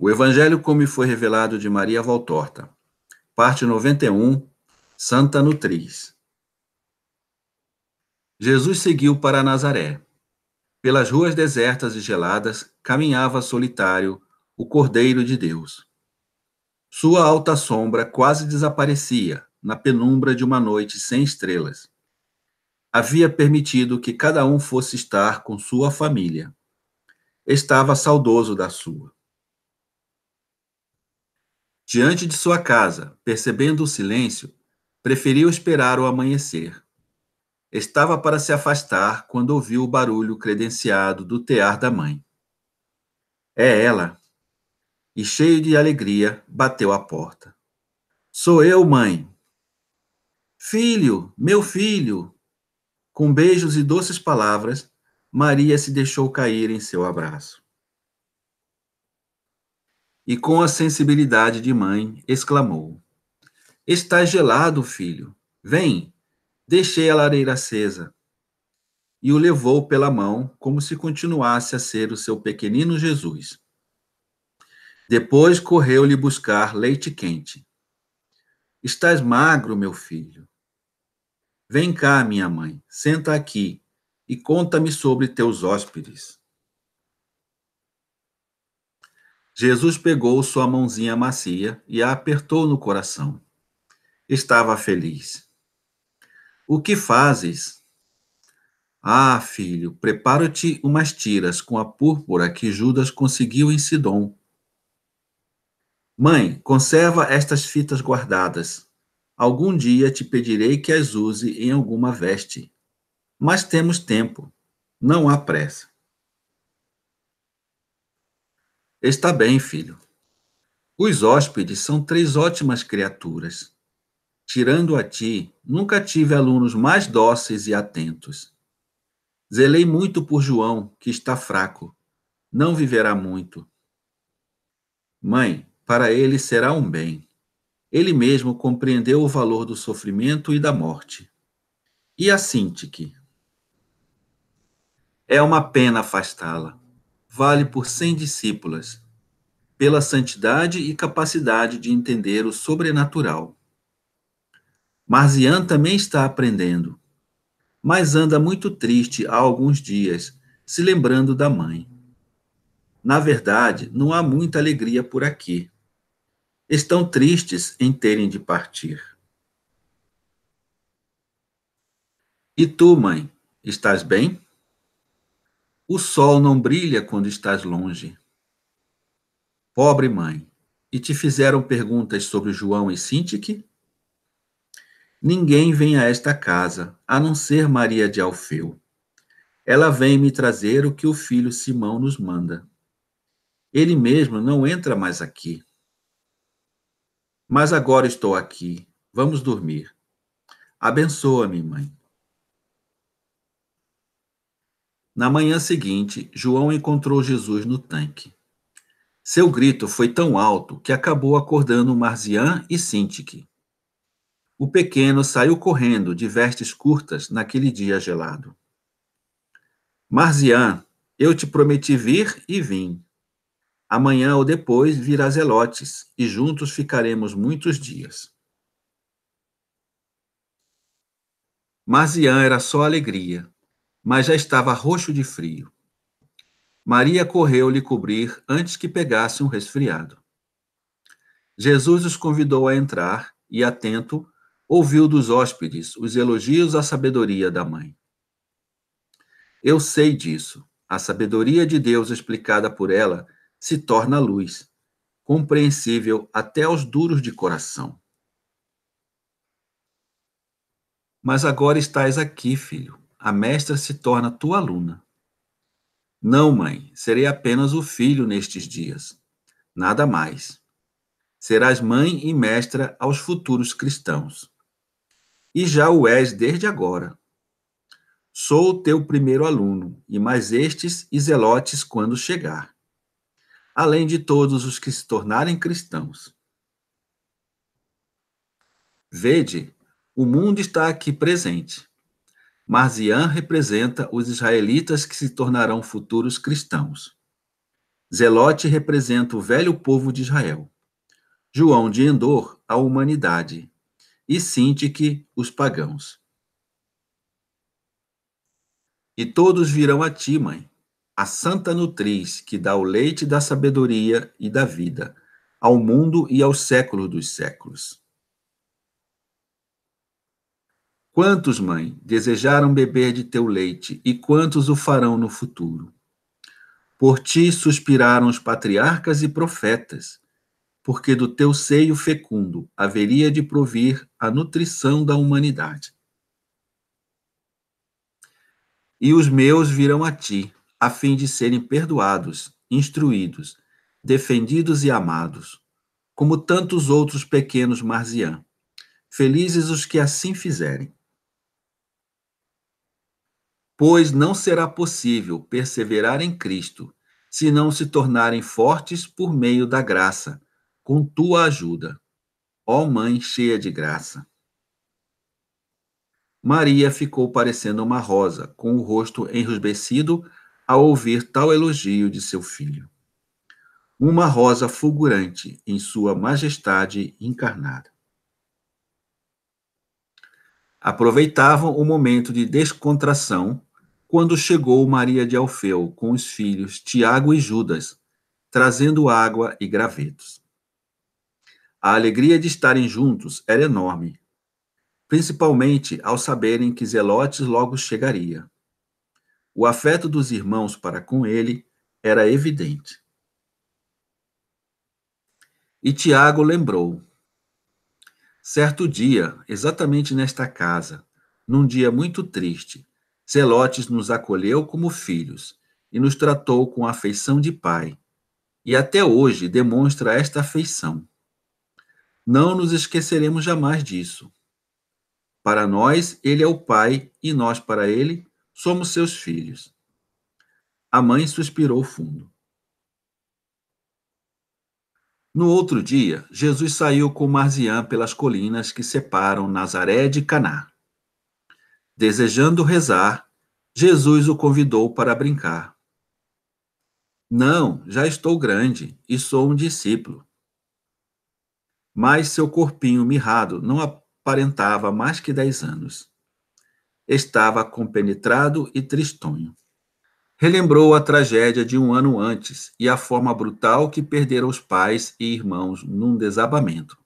O Evangelho como me foi revelado de Maria Valtorta. Parte 91, Santa Nutriz. Jesus seguiu para Nazaré. Pelas ruas desertas e geladas, caminhava solitário o Cordeiro de Deus. Sua alta sombra quase desaparecia na penumbra de uma noite sem estrelas. Havia permitido que cada um fosse estar com sua família. Estava saudoso da sua. Diante de sua casa, percebendo o silêncio, preferiu esperar o amanhecer. Estava para se afastar quando ouviu o barulho credenciado do tear da mãe. É ela. E cheio de alegria, bateu à porta. Sou eu, mãe. Filho, meu filho. Com beijos e doces palavras, Maria se deixou cair em seu abraço e com a sensibilidade de mãe, exclamou: Estás gelado, filho. Vem. Deixei a lareira acesa. E o levou pela mão, como se continuasse a ser o seu pequenino Jesus. Depois correu-lhe buscar leite quente. Estás magro, meu filho. Vem cá, minha mãe, senta aqui e conta-me sobre teus hóspedes. Jesus pegou sua mãozinha macia e a apertou no coração. Estava feliz. O que fazes? Ah, filho, preparo-te umas tiras com a púrpura que Judas conseguiu em Sidom. Mãe, conserva estas fitas guardadas. Algum dia te pedirei que as use em alguma veste. Mas temos tempo, não há pressa. Está bem, filho. Os hóspedes são três ótimas criaturas. Tirando a ti, nunca tive alunos mais dóceis e atentos. Zelei muito por João, que está fraco. Não viverá muito. Mãe, para ele será um bem. Ele mesmo compreendeu o valor do sofrimento e da morte. E a Sintik? É uma pena afastá-la vale por cem discípulas, pela santidade e capacidade de entender o sobrenatural. Marzian também está aprendendo, mas anda muito triste há alguns dias, se lembrando da mãe. Na verdade, não há muita alegria por aqui. Estão tristes em terem de partir. E tu, mãe, estás bem? O sol não brilha quando estás longe. Pobre mãe, e te fizeram perguntas sobre João e Sintique? Ninguém vem a esta casa, a não ser Maria de Alfeu. Ela vem me trazer o que o filho Simão nos manda. Ele mesmo não entra mais aqui. Mas agora estou aqui. Vamos dormir. Abençoa-me, mãe. Na manhã seguinte, João encontrou Jesus no tanque. Seu grito foi tão alto que acabou acordando Marzian e Sintique. O pequeno saiu correndo de vestes curtas naquele dia gelado. Marzian, eu te prometi vir e vim. Amanhã ou depois virá Zelotes e juntos ficaremos muitos dias. Marzian era só alegria, mas já estava roxo de frio. Maria correu lhe cobrir antes que pegasse um resfriado. Jesus os convidou a entrar e, atento, ouviu dos hóspedes os elogios à sabedoria da mãe. Eu sei disso. A sabedoria de Deus explicada por ela se torna luz, compreensível até aos duros de coração. Mas agora estás aqui, filho a mestra se torna tua aluna. Não, mãe, serei apenas o filho nestes dias. Nada mais. Serás mãe e mestra aos futuros cristãos. E já o és desde agora. Sou o teu primeiro aluno, e mais estes e zelotes quando chegar. Além de todos os que se tornarem cristãos. Vede, o mundo está aqui presente. Marzian representa os israelitas que se tornarão futuros cristãos. Zelote representa o velho povo de Israel. João de Endor, a humanidade. E Sintique, os pagãos. E todos virão a ti, mãe, a santa nutriz que dá o leite da sabedoria e da vida, ao mundo e ao século dos séculos. Quantos, mãe, desejaram beber de teu leite, e quantos o farão no futuro? Por ti suspiraram os patriarcas e profetas, porque do teu seio fecundo haveria de provir a nutrição da humanidade. E os meus virão a ti, a fim de serem perdoados, instruídos, defendidos e amados, como tantos outros pequenos Marziã. Felizes os que assim fizerem. Pois não será possível perseverar em Cristo, se não se tornarem fortes por meio da graça, com tua ajuda. Ó Mãe cheia de graça. Maria ficou parecendo uma rosa, com o rosto enrubescido ao ouvir tal elogio de seu filho. Uma rosa fulgurante em sua majestade encarnada. Aproveitavam o momento de descontração quando chegou Maria de Alfeu com os filhos Tiago e Judas, trazendo água e gravetos. A alegria de estarem juntos era enorme, principalmente ao saberem que Zelotes logo chegaria. O afeto dos irmãos para com ele era evidente. E Tiago lembrou. Certo dia, exatamente nesta casa, num dia muito triste, Zelotes nos acolheu como filhos e nos tratou com afeição de pai, e até hoje demonstra esta afeição. Não nos esqueceremos jamais disso. Para nós, ele é o pai e nós, para ele, somos seus filhos. A mãe suspirou fundo. No outro dia, Jesus saiu com Marziã pelas colinas que separam Nazaré de Caná. Desejando rezar, Jesus o convidou para brincar. Não, já estou grande e sou um discípulo. Mas seu corpinho mirrado não aparentava mais que dez anos. Estava compenetrado e tristonho. Relembrou a tragédia de um ano antes e a forma brutal que perderam os pais e irmãos num desabamento.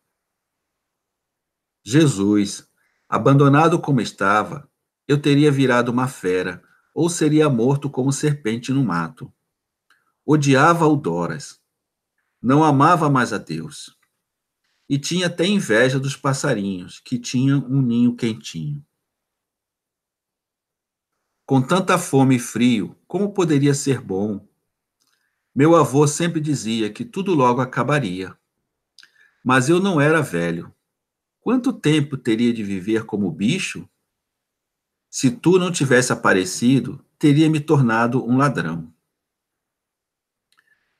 Jesus, abandonado como estava, eu teria virado uma fera, ou seria morto como serpente no mato. Odiava o Doras. Não amava mais a Deus. E tinha até inveja dos passarinhos, que tinham um ninho quentinho. Com tanta fome e frio, como poderia ser bom? Meu avô sempre dizia que tudo logo acabaria. Mas eu não era velho. Quanto tempo teria de viver como bicho se tu não tivesse aparecido, teria me tornado um ladrão.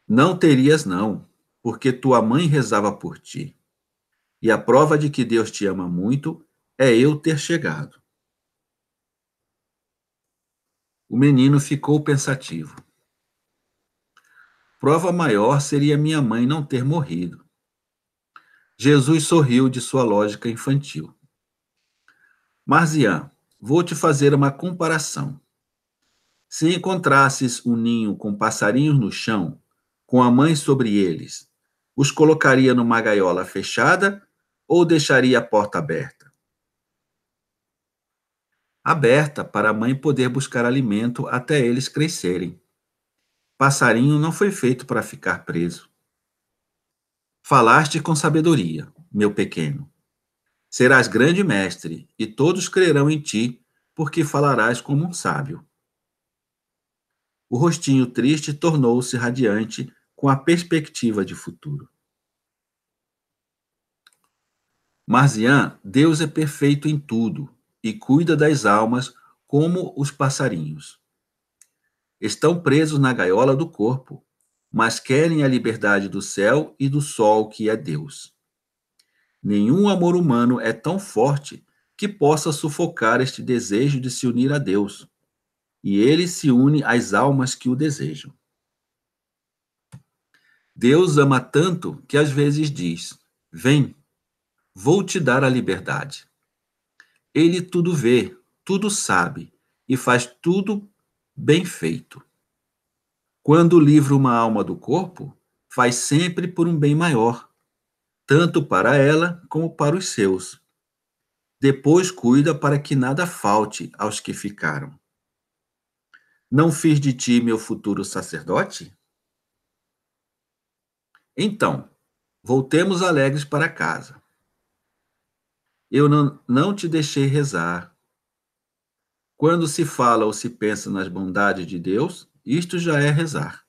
Não terias, não, porque tua mãe rezava por ti. E a prova de que Deus te ama muito é eu ter chegado. O menino ficou pensativo. Prova maior seria minha mãe não ter morrido. Jesus sorriu de sua lógica infantil. Marzian, Vou te fazer uma comparação. Se encontrasses um ninho com passarinhos no chão, com a mãe sobre eles, os colocaria numa gaiola fechada ou deixaria a porta aberta? Aberta para a mãe poder buscar alimento até eles crescerem. Passarinho não foi feito para ficar preso. Falaste com sabedoria, meu pequeno. Serás grande mestre, e todos crerão em ti, porque falarás como um sábio. O rostinho triste tornou-se radiante com a perspectiva de futuro. Marzian, Deus é perfeito em tudo e cuida das almas como os passarinhos. Estão presos na gaiola do corpo, mas querem a liberdade do céu e do sol que é Deus. Nenhum amor humano é tão forte que possa sufocar este desejo de se unir a Deus. E ele se une às almas que o desejam. Deus ama tanto que às vezes diz: Vem, vou te dar a liberdade. Ele tudo vê, tudo sabe e faz tudo bem feito. Quando livra uma alma do corpo, faz sempre por um bem maior tanto para ela como para os seus. Depois cuida para que nada falte aos que ficaram. Não fiz de ti meu futuro sacerdote? Então, voltemos alegres para casa. Eu não, não te deixei rezar. Quando se fala ou se pensa nas bondades de Deus, isto já é rezar.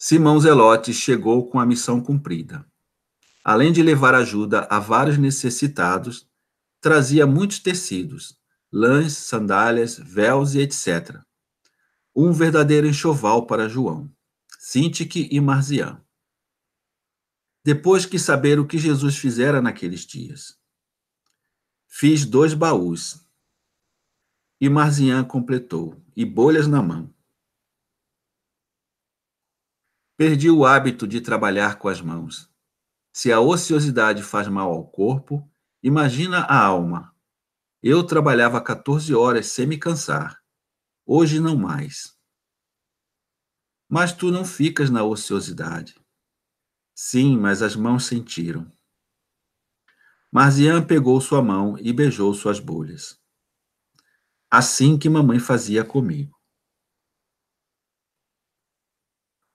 Simão Zelote chegou com a missão cumprida. Além de levar ajuda a vários necessitados, trazia muitos tecidos, lãs, sandálias, véus e etc. Um verdadeiro enxoval para João, Sintique e Marzian. Depois que saber o que Jesus fizera naqueles dias, fiz dois baús. E Marzian completou, e bolhas na mão. Perdi o hábito de trabalhar com as mãos. Se a ociosidade faz mal ao corpo, imagina a alma. Eu trabalhava 14 horas sem me cansar. Hoje não mais. Mas tu não ficas na ociosidade. Sim, mas as mãos sentiram. Marzian pegou sua mão e beijou suas bolhas. Assim que mamãe fazia comigo.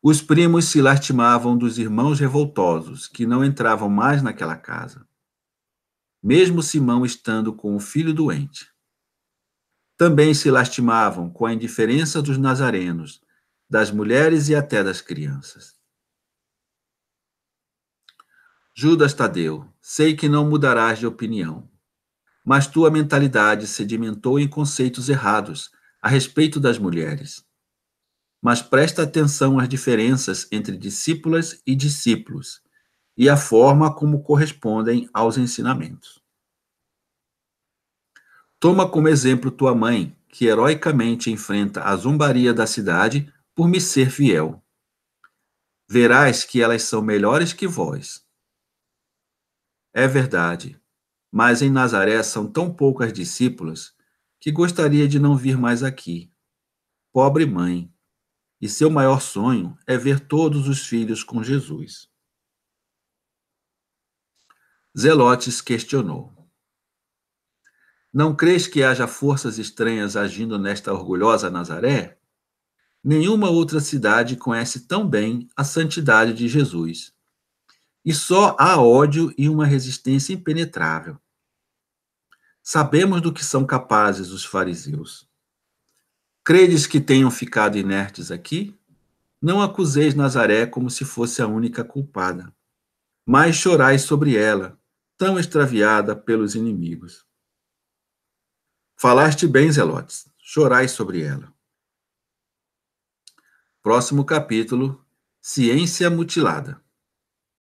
Os primos se lastimavam dos irmãos revoltosos, que não entravam mais naquela casa, mesmo Simão estando com o filho doente. Também se lastimavam com a indiferença dos nazarenos, das mulheres e até das crianças. Judas Tadeu, sei que não mudarás de opinião, mas tua mentalidade sedimentou em conceitos errados a respeito das mulheres mas presta atenção às diferenças entre discípulas e discípulos e à forma como correspondem aos ensinamentos. Toma como exemplo tua mãe, que heroicamente enfrenta a zombaria da cidade por me ser fiel. Verás que elas são melhores que vós. É verdade, mas em Nazaré são tão poucas discípulas que gostaria de não vir mais aqui. Pobre mãe, e seu maior sonho é ver todos os filhos com Jesus. Zelotes questionou: Não crês que haja forças estranhas agindo nesta orgulhosa Nazaré? Nenhuma outra cidade conhece tão bem a santidade de Jesus. E só há ódio e uma resistência impenetrável. Sabemos do que são capazes os fariseus. Credes que tenham ficado inertes aqui? Não acuseis Nazaré como se fosse a única culpada, mas chorais sobre ela, tão extraviada pelos inimigos. Falaste bem, Zelotes, chorais sobre ela. Próximo capítulo: Ciência mutilada.